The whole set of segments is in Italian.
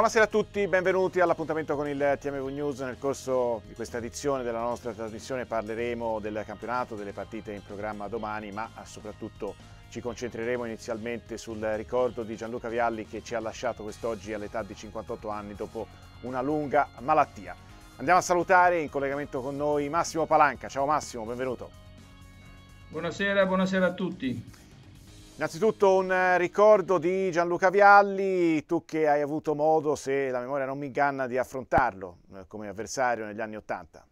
Buonasera a tutti, benvenuti all'appuntamento con il TMV News. Nel corso di questa edizione della nostra trasmissione parleremo del campionato, delle partite in programma domani, ma soprattutto ci concentreremo inizialmente sul ricordo di Gianluca Vialli che ci ha lasciato quest'oggi all'età di 58 anni dopo una lunga malattia. Andiamo a salutare in collegamento con noi Massimo Palanca. Ciao Massimo, benvenuto. Buonasera, buonasera a tutti. Innanzitutto un eh, ricordo di Gianluca Vialli, tu che hai avuto modo, se la memoria non mi inganna, di affrontarlo eh, come avversario negli anni Ottanta.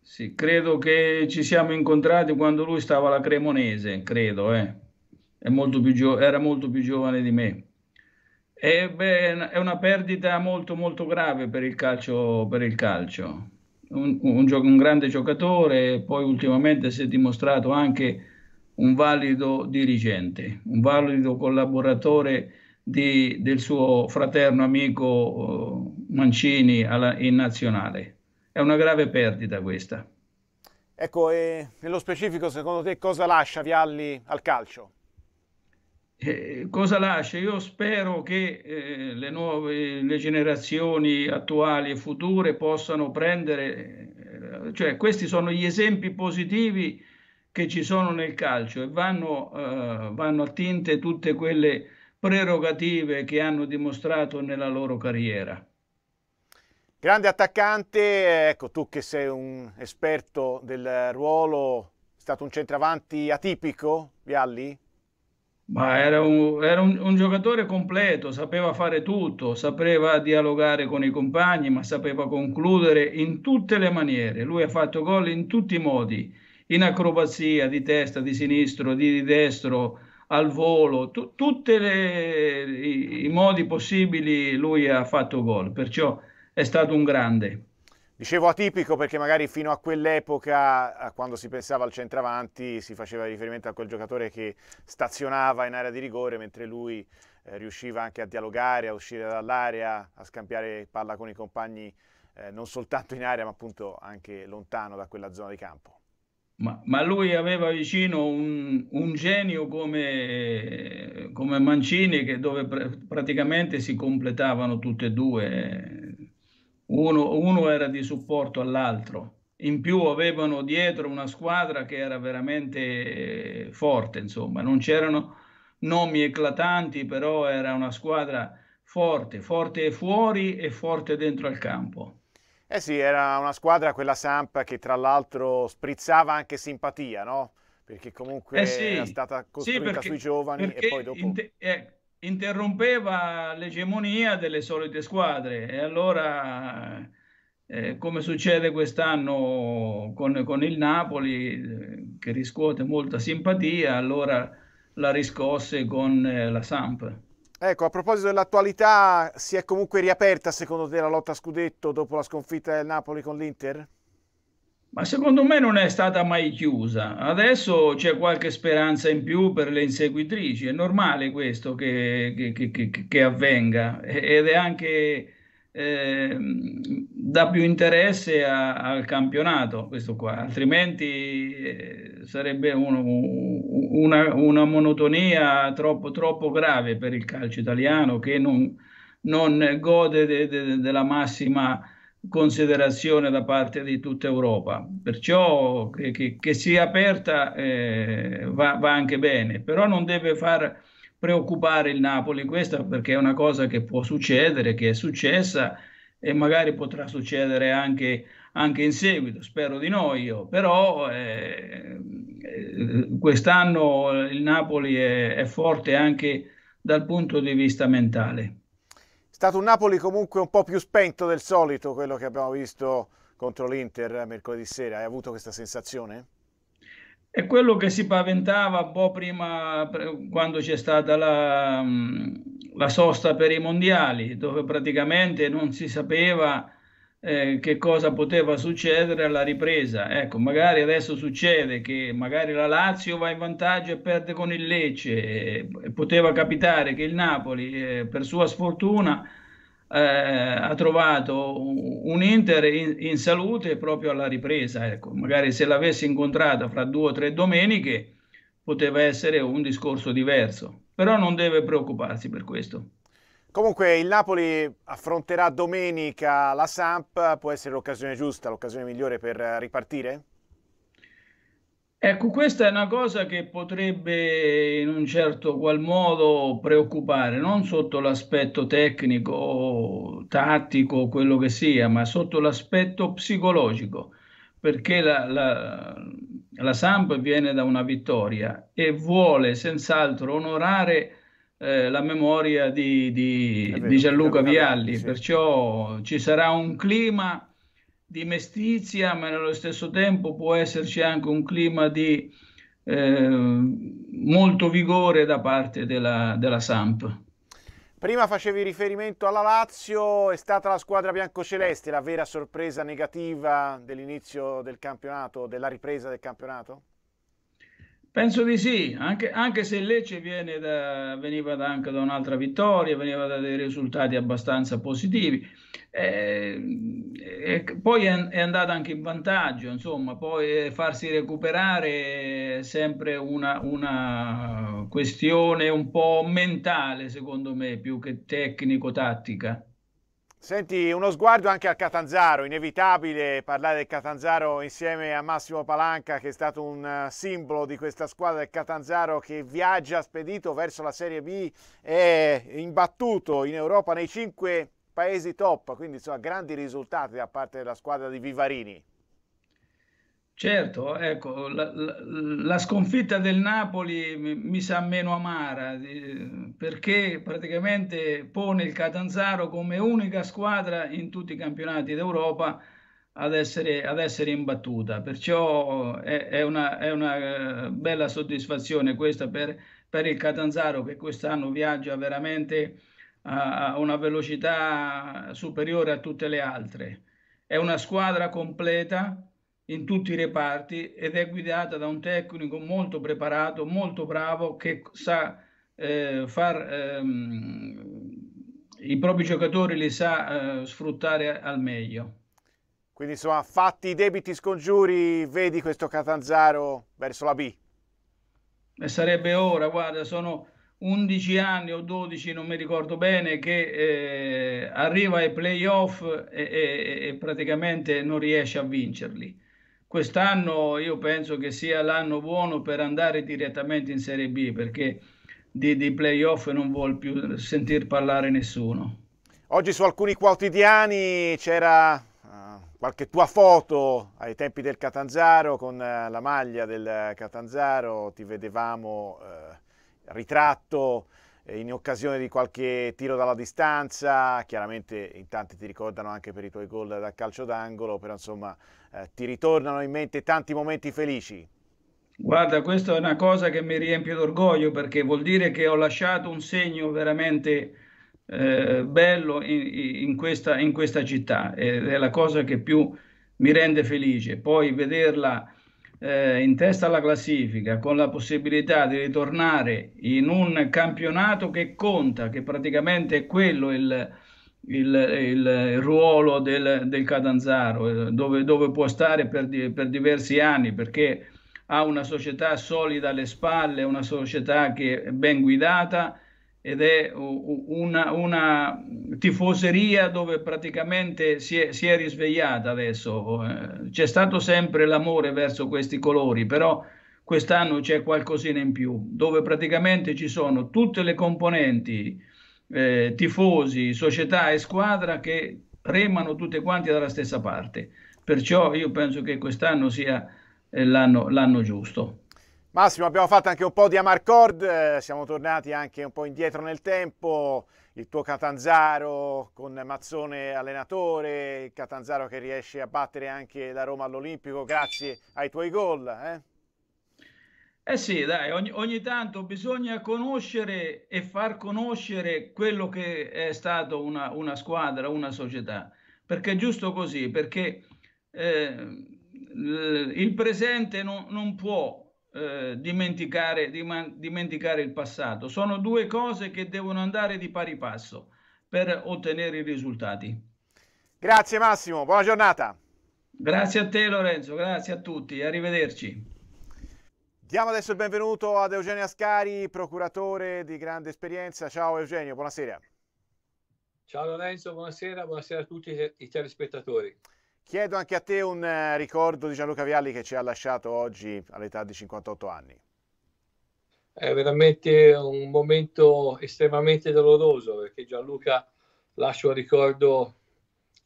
Sì, credo che ci siamo incontrati quando lui stava alla Cremonese, credo, eh. molto era molto più giovane di me. E, beh, è una perdita molto molto grave per il calcio. Per il calcio. Un, un, un, grande giocatore, poi ultimamente si è dimostrato anche un valido dirigente, un valido collaboratore di, del suo fraterno amico eh, Mancini alla, in nazionale. È una grave perdita questa. Ecco, e nello specifico secondo te cosa lascia Vialli al calcio? Eh, cosa lascia? Io spero che eh, le nuove le generazioni attuali e future possano prendere, eh, cioè questi sono gli esempi positivi che ci sono nel calcio e vanno, eh, vanno attinte tutte quelle prerogative che hanno dimostrato nella loro carriera. Grande attaccante, ecco tu che sei un esperto del ruolo, è stato un centravanti atipico, Vialli? Ma era, un, era un, un, giocatore completo, sapeva fare tutto, sapeva dialogare con i compagni, ma sapeva concludere in tutte le maniere. Lui ha fatto gol in tutti i modi in acrobazia di testa, di sinistro, di, destro, al volo, tu, tutti i, i modi possibili lui ha fatto gol, perciò è stato un grande. Dicevo atipico perché magari fino a quell'epoca, quando si pensava al centravanti, si faceva riferimento a quel giocatore che stazionava in area di rigore, mentre lui eh, riusciva anche a dialogare, a uscire dall'area, a scambiare palla con i compagni eh, non soltanto in area ma appunto anche lontano da quella zona di campo. Ma, ma, lui aveva vicino un, un genio come, come, Mancini, che dove pr- praticamente si completavano tutte e due. Uno, uno, era di supporto all'altro. In più avevano dietro una squadra che era veramente forte, insomma, non c'erano nomi eclatanti, però era una squadra forte, forte fuori e forte dentro al campo. Eh sì, era una squadra, quella Samp, che tra l'altro sprizzava anche simpatia, no? Perché comunque eh sì, era stata costruita sì, perché, sui giovani e poi dopo... Inter- eh, interrompeva l'egemonia delle solite squadre e allora, eh, come succede quest'anno con, con il Napoli, eh, che riscuote molta simpatia, allora la riscosse con eh, la Samp. Ecco, a proposito dell'attualità, si è comunque riaperta secondo te la lotta a scudetto dopo la sconfitta del Napoli con l'Inter? Ma secondo me non è stata mai chiusa. Adesso c'è qualche speranza in più per le inseguitrici. È normale questo che, che, che, che avvenga ed è anche eh, dà più interesse a, al campionato, questo qua, altrimenti eh, sarebbe uno, una, una, monotonia troppo, troppo grave per il calcio italiano che non, non gode de, de, della massima considerazione da parte di tutta Europa. Perciò che, che, che sia aperta eh, va, va, anche bene, però non deve far preoccupare il Napoli, questa perché è una cosa che può succedere, che è successa e magari potrà succedere anche, anche in seguito, spero di no io, però eh, quest'anno il Napoli è, è forte anche dal punto di vista mentale. È stato un Napoli comunque un po' più spento del solito quello che abbiamo visto contro l'Inter mercoledì sera. Hai avuto questa sensazione? È quello che si paventava un po' prima quando c'è stata la, la sosta per i mondiali, dove praticamente non si sapeva eh, che cosa poteva succedere alla ripresa. Ecco, magari adesso succede che magari la Lazio va in vantaggio e perde con il Lecce, e eh, poteva capitare che il Napoli, eh, per sua sfortuna, eh, ha trovato un Inter in, in, salute proprio alla ripresa. Ecco, magari se l'avesse incontrata fra due o tre domeniche poteva essere un discorso diverso, però non deve preoccuparsi per questo. Comunque il Napoli affronterà domenica la Samp, può essere l'occasione giusta, l'occasione migliore per ripartire? Ecco, questa è una cosa che potrebbe in un certo qual modo preoccupare, non sotto l'aspetto tecnico, tattico, quello che sia, ma sotto l'aspetto psicologico, perché la, la la Samp viene da una vittoria e vuole senz'altro onorare eh, la memoria di, di, vero, di Gianluca Vialli, sì. perciò ci sarà un clima di mestizia, ma nello stesso tempo può esserci anche un clima di eh, molto vigore da parte della, della Samp. Prima facevi riferimento alla Lazio, è stata la squadra biancoceleste la vera sorpresa negativa dell'inizio del campionato, della ripresa del campionato? Penso di sì, anche, anche se Lecce da, veniva da, anche da un'altra vittoria, veniva da dei risultati abbastanza positivi. Eh, e eh, poi è, andata anche in vantaggio, insomma, poi eh, farsi recuperare è sempre una, una questione un po' mentale, secondo me, più che tecnico-tattica. Senti, uno sguardo anche al Catanzaro, inevitabile parlare del Catanzaro insieme a Massimo Palanca che è stato un eh, simbolo di questa squadra del Catanzaro che viaggia spedito verso la Serie B e imbattuto in Europa nei cinque paesi top, quindi insomma grandi risultati da parte della squadra di Vivarini. Certo, ecco, la, la, la sconfitta del Napoli mi, mi sa meno amara eh, perché praticamente pone il Catanzaro come unica squadra in tutti i campionati d'Europa ad essere, ad essere imbattuta, perciò è, eh, è, una, è, una, eh, bella soddisfazione questa per, per il Catanzaro che quest'anno viaggia veramente a una velocità superiore a tutte le altre. È una squadra completa in tutti i reparti ed è guidata da un tecnico molto preparato, molto bravo, che sa eh, far ehm, i propri giocatori li sa eh, sfruttare al meglio. Quindi insomma, fatti i debiti scongiuri, vedi questo Catanzaro verso la B. E sarebbe ora, guarda, sono 11 anni o 12, non mi ricordo bene, che eh, arriva ai playoff e, e, e, praticamente non riesce a vincerli. Quest'anno io penso che sia l'anno buono per andare direttamente in Serie B perché di, di playoff non vuol più sentir parlare nessuno. Oggi su alcuni quotidiani c'era uh, qualche tua foto ai tempi del Catanzaro con uh, la maglia del Catanzaro, ti vedevamo... Uh, ritratto eh, in occasione di qualche tiro dalla distanza, chiaramente in tanti ti ricordano anche per i tuoi gol dal calcio d'angolo, però insomma eh, ti ritornano in mente tanti momenti felici. Guarda, questa è una cosa che mi riempie d'orgoglio perché vuol dire che ho lasciato un segno veramente eh, bello in, in, questa, in, questa, città è la cosa che più mi rende felice. Poi vederla eh, in testa alla classifica, con la possibilità di ritornare in un campionato che conta, che praticamente è quello il, il, il ruolo del, del Catanzaro, eh, dove, dove, può stare per, per diversi anni, perché ha una società solida alle spalle, una società che è ben guidata ed è una, una tifoseria dove praticamente si è, si è risvegliata adesso. Eh. C'è stato sempre l'amore verso questi colori, però quest'anno c'è qualcosina in più, dove praticamente ci sono tutte le componenti, eh, tifosi, società e squadra che remano tutte quanti dalla stessa parte. Perciò io penso che quest'anno sia eh, l'anno, l'anno giusto. Massimo, abbiamo fatto anche un po' di Amarcord, eh, siamo tornati anche un po' indietro nel tempo, il tuo Catanzaro con Mazzone allenatore, il Catanzaro che riesce a battere anche la Roma all'Olimpico grazie ai tuoi gol. Eh? eh, sì, dai, ogni, ogni tanto bisogna conoscere e far conoscere quello che è stato una, una squadra, una società, perché è giusto così, perché eh, il presente non, non può eh, dimenticare, diman- dimenticare il passato. Sono due cose che devono andare di pari passo per ottenere i risultati. Grazie Massimo, buona giornata. Grazie a te Lorenzo, grazie a tutti, arrivederci. Diamo adesso il benvenuto ad Eugenio Ascari, procuratore di grande esperienza. Ciao Eugenio, buonasera. Ciao Lorenzo, buonasera, buonasera a tutti i telespettatori. Chiedo anche a te un eh, ricordo di Gianluca Vialli che ci ha lasciato oggi all'età di 58 anni. È veramente un momento estremamente doloroso perché Gianluca lascia un ricordo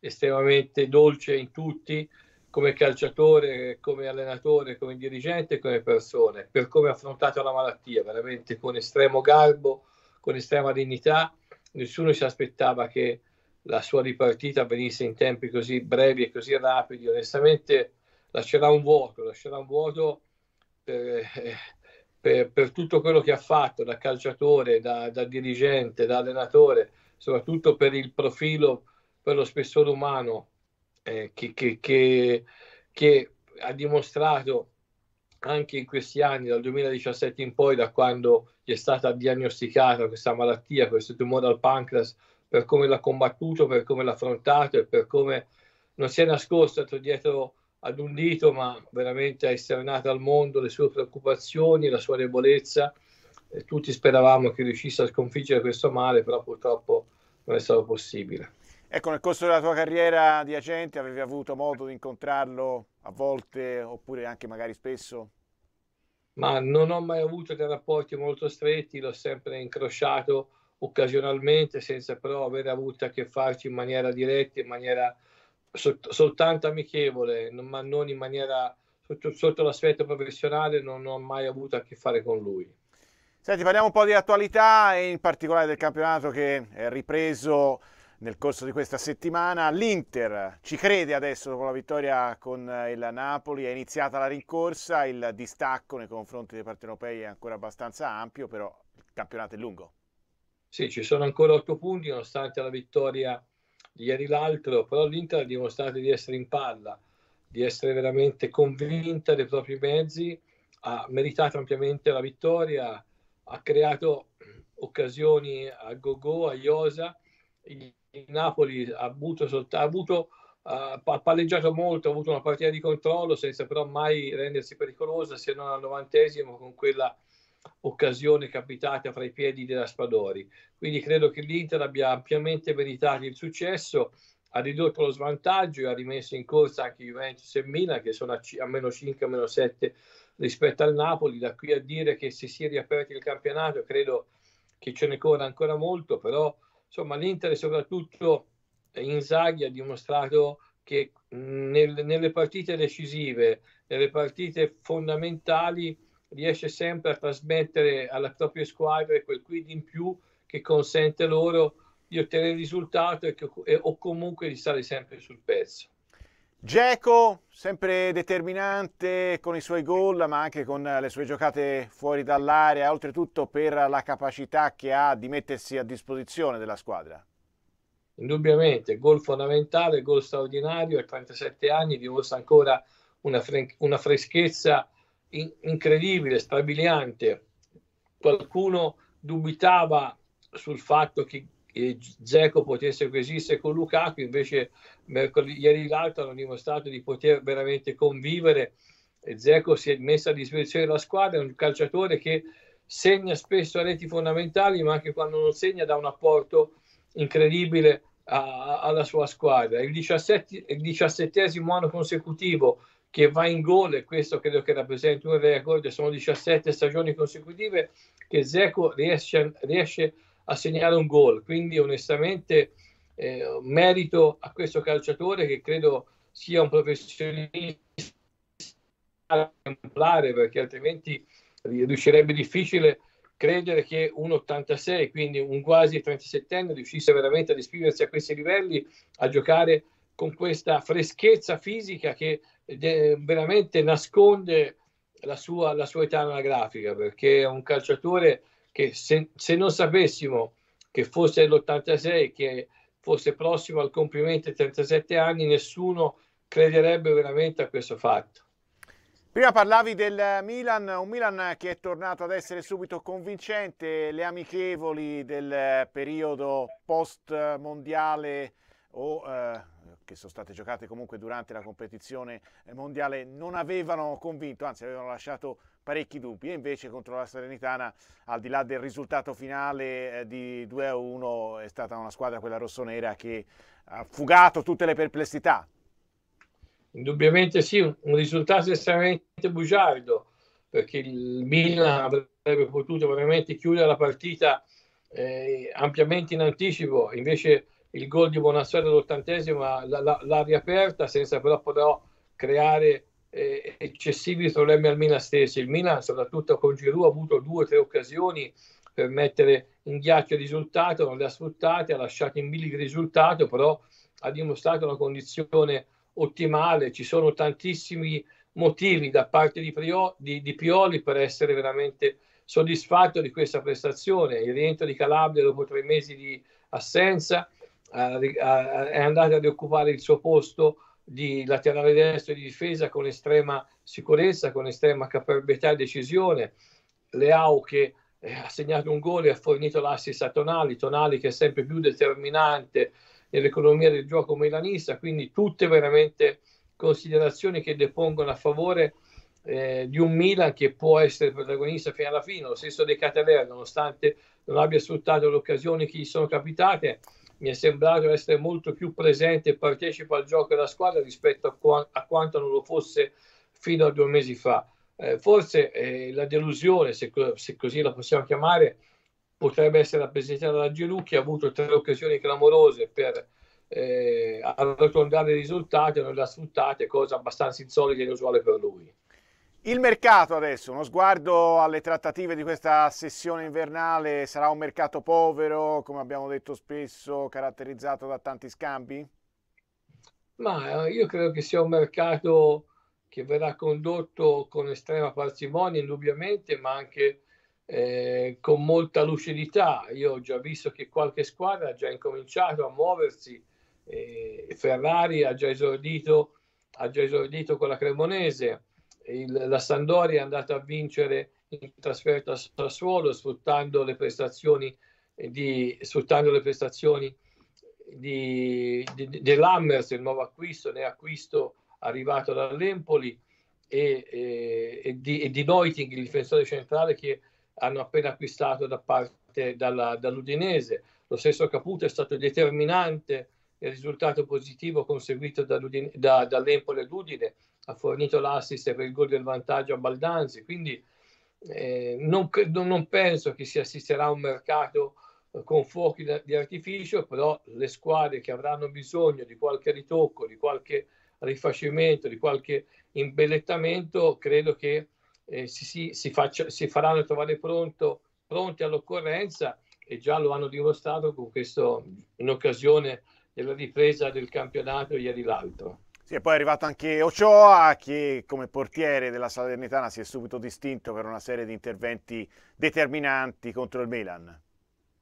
estremamente dolce in tutti, come calciatore, come allenatore, come dirigente, come persone, per come ha affrontato la malattia, veramente con estremo garbo, con estrema dignità. Nessuno si aspettava che la sua ripartita avvenisse in tempi così brevi e così rapidi, onestamente lascerà un vuoto, lascerà un vuoto per, eh, per, per tutto quello che ha fatto da calciatore, da, da, dirigente, da allenatore, soprattutto per il profilo, per lo spessore umano eh, che, che, che, che ha dimostrato anche in questi anni, dal 2017 in poi, da quando gli è stata diagnosticata questa malattia, questo tumore al pancreas per come l'ha combattuto, per come l'ha affrontato e per come non si è nascosto dietro ad un dito, ma veramente ha esternato al mondo le sue preoccupazioni, la sua debolezza. E tutti speravamo che riuscisse a sconfiggere questo male, però purtroppo non è stato possibile. Ecco, nel corso della tua carriera di agente avevi avuto modo di incontrarlo a volte oppure anche magari spesso? Ma non ho mai avuto dei rapporti molto stretti, l'ho sempre incrociato occasionalmente senza però aver avuto a che farci in maniera diretta, in maniera soltanto amichevole, ma non in maniera sotto, sotto l'aspetto professionale, non ho mai avuto a che fare con lui. Senti, parliamo un po' di attualità e in particolare del campionato che è ripreso nel corso di questa settimana. L'Inter ci crede adesso dopo la vittoria con il Napoli, è iniziata la rincorsa, il distacco nei confronti dei partenopei è ancora abbastanza ampio, però il campionato è lungo. Sì, ci sono ancora otto punti nonostante la vittoria di ieri l'altro, però l'Inter ha dimostrato di essere in palla, di essere veramente convinta dei propri mezzi, ha meritato ampiamente la vittoria, ha creato occasioni a Gogò, a Iosa, il Napoli ha avuto, ha, avuto eh, ha palleggiato molto, ha avuto una partita di controllo senza però mai rendersi pericolosa se non al novantesimo con quella occasione capitata fra i piedi della Spadori. Quindi credo che l'Inter abbia ampiamente meritato il successo, ha ridotto lo svantaggio e ha rimesso in corsa anche Juventus e Milan che sono a, c- a meno 5, meno 7 rispetto al Napoli. Da qui a dire che si sia riaperto il campionato credo che ce ne corra ancora molto, però insomma l'Inter e soprattutto Inzaghi ha dimostrato che nel, nelle partite decisive, nelle partite fondamentali, riesce sempre a trasmettere alle proprie squadre quel quid in più che consente loro di ottenere il risultato e che, e, o comunque di stare sempre sul pezzo. Geco, sempre determinante con i suoi gol, ma anche con le sue giocate fuori dall'area, oltretutto per la capacità che ha di mettersi a disposizione della squadra. Indubbiamente, gol fondamentale, gol straordinario, a 37 anni dimostra ancora una, fre una freschezza in- incredibile, strabiliante. Qualcuno dubitava sul fatto che Zeco potesse coesistere con Lukaku, invece mercoledì, ieri l'altro hanno dimostrato di poter veramente convivere Zeco si è messo a disposizione della squadra, è un calciatore che segna spesso reti fondamentali, ma anche quando non segna dà un apporto incredibile a, alla sua squadra. Il, 17, il diciassettesimo anno consecutivo che va in gol e questo credo che rappresenti uno dei record, sono 17 stagioni consecutive che Zeco riesce, riesce a segnare un gol, quindi onestamente eh, merito a questo calciatore che credo sia un professionista esemplare perché altrimenti riuscirebbe difficile credere che un 86, quindi un quasi 37enne, riuscisse veramente ad iscriversi a questi livelli, a giocare con questa freschezza fisica che veramente nasconde la sua, la sua età anagrafica perché è un calciatore che se, se non sapessimo che fosse l'86 che fosse prossimo al compimento di 37 anni nessuno crederebbe veramente a questo fatto. Prima parlavi del Milan, un Milan che è tornato ad essere subito convincente, le amichevoli del periodo post mondiale o eh, che sono state giocate comunque durante la competizione eh, mondiale non avevano convinto, anzi avevano lasciato parecchi dubbi e invece contro la Serenitana al di là del risultato finale eh, di 2-1 è stata una squadra quella rossonera che ha fugato tutte le perplessità. Indubbiamente sì, un risultato estremamente bugiardo perché il Milan avrebbe potuto veramente chiudere la partita eh, ampiamente in anticipo, invece il gol di Bonassuero all'ottantesimo l'ha, l'ha, l'ha riaperta senza però, però creare eh, eccessivi problemi al Milan stesso. Il Milan, soprattutto con Giroud, ha avuto due o tre occasioni per mettere in ghiaccio il risultato, non le ha sfruttate, ha lasciato in bilico il risultato, però ha dimostrato una condizione ottimale. Ci sono tantissimi motivi da parte di, Prio, di, di Pioli per essere veramente soddisfatto di questa prestazione. Il rientro di Calabria dopo tre mesi di assenza, è andata ad occupare il suo posto di laterale destro di difesa con estrema sicurezza, con estrema caparbietà e decisione. Leao che eh, ha segnato un gol e ha fornito l'assist a Tonali, Tonali che è sempre più determinante nell'economia del gioco milanista, quindi tutte veramente considerazioni che depongono a favore eh, di un Milan che può essere protagonista fino alla fine, lo stesso De Cataler, nonostante non abbia sfruttato le occasioni che gli sono capitate, mi è sembrato essere molto più presente e partecipa al gioco della squadra rispetto a, qua- a quanto non lo fosse fino a due mesi fa. Eh, forse eh, la delusione, se, co- se, così la possiamo chiamare, potrebbe essere rappresentata da Giroud che ha avuto tre occasioni clamorose per eh, arrotondare i risultati e non le ha sfruttate, cosa abbastanza insolita e inusuale per lui. Il mercato adesso, uno sguardo alle trattative di questa sessione invernale, sarà un mercato povero, come abbiamo detto spesso, caratterizzato da tanti scambi? Ma eh, io credo che sia un mercato che verrà condotto con estrema parsimonia, indubbiamente, ma anche eh, con molta lucidità. Io ho già visto che qualche squadra ha già incominciato a muoversi, eh, Ferrari ha già esordito, ha già esordito con la Cremonese il, la Sandoria è andata a vincere in trasferta a Sassuolo sfruttando le prestazioni di, sfruttando le prestazioni di, di, dell'Hammers, il nuovo acquisto, ne acquisto arrivato dall'Empoli e, e, e, di, e di Noiting, il difensore centrale che hanno appena acquistato da parte dalla, dall'Udinese. Lo stesso Caputo è stato determinante nel risultato positivo conseguito da, da, dall'Empoli all'Udine ha fornito l'assist per il gol del vantaggio a Baldanzi, quindi eh, non, non, penso che si assisterà a un mercato eh, con fuochi di artificio, però le squadre che avranno bisogno di qualche ritocco, di qualche rifacimento, di qualche imbellettamento, credo che eh, si, si, faccia, si, faranno trovare pronto, pronti all'occorrenza e già lo hanno dimostrato con questo in occasione della ripresa del campionato ieri l'altro. Sì, e poi è arrivato anche Ochoa che come portiere della Salernitana si è subito distinto per una serie di interventi determinanti contro il Milan.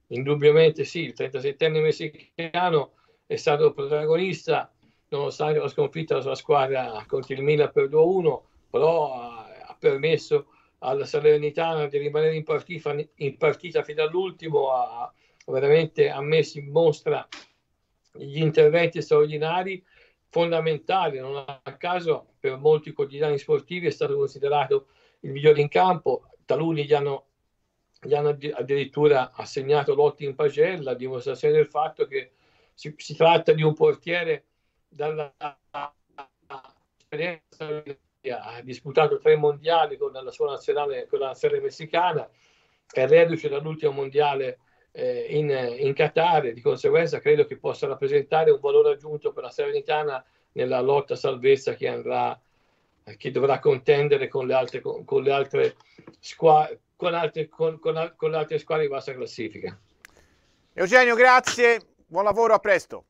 Indubbiamente sì, il 37enne messicano è stato protagonista nonostante la sconfitta della sua squadra contro il Milan per 2-1, però eh, ha permesso alla Salernitana di rimanere in partita, in partita fino all'ultimo, ha veramente ha messo in mostra gli interventi straordinari fondamentale, non a caso per molti quotidiani sportivi è stato considerato il migliore in campo, taluni gli hanno, gli hanno addirittura assegnato lotti in pagella, dimostrazione del fatto che si, si tratta di un portiere dalla esperienza ha disputato tre mondiali con la sua nazionale, con la nazionale messicana, è reduce dall'ultimo mondiale eh, in, in, Qatar e di conseguenza credo che possa rappresentare un valore aggiunto per la Salernitana nella lotta salvezza che andrà che dovrà contendere con le altre, con, con le altre squadre con, altre, con, con, con le altre squadre di bassa classifica. Eugenio, grazie, buon lavoro, a presto.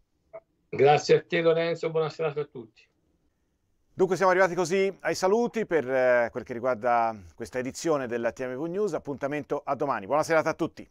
Grazie a te Lorenzo, buona serata a tutti. Dunque siamo arrivati così ai saluti per eh, quel che riguarda questa edizione della TMV News, appuntamento a domani. Buona serata a tutti.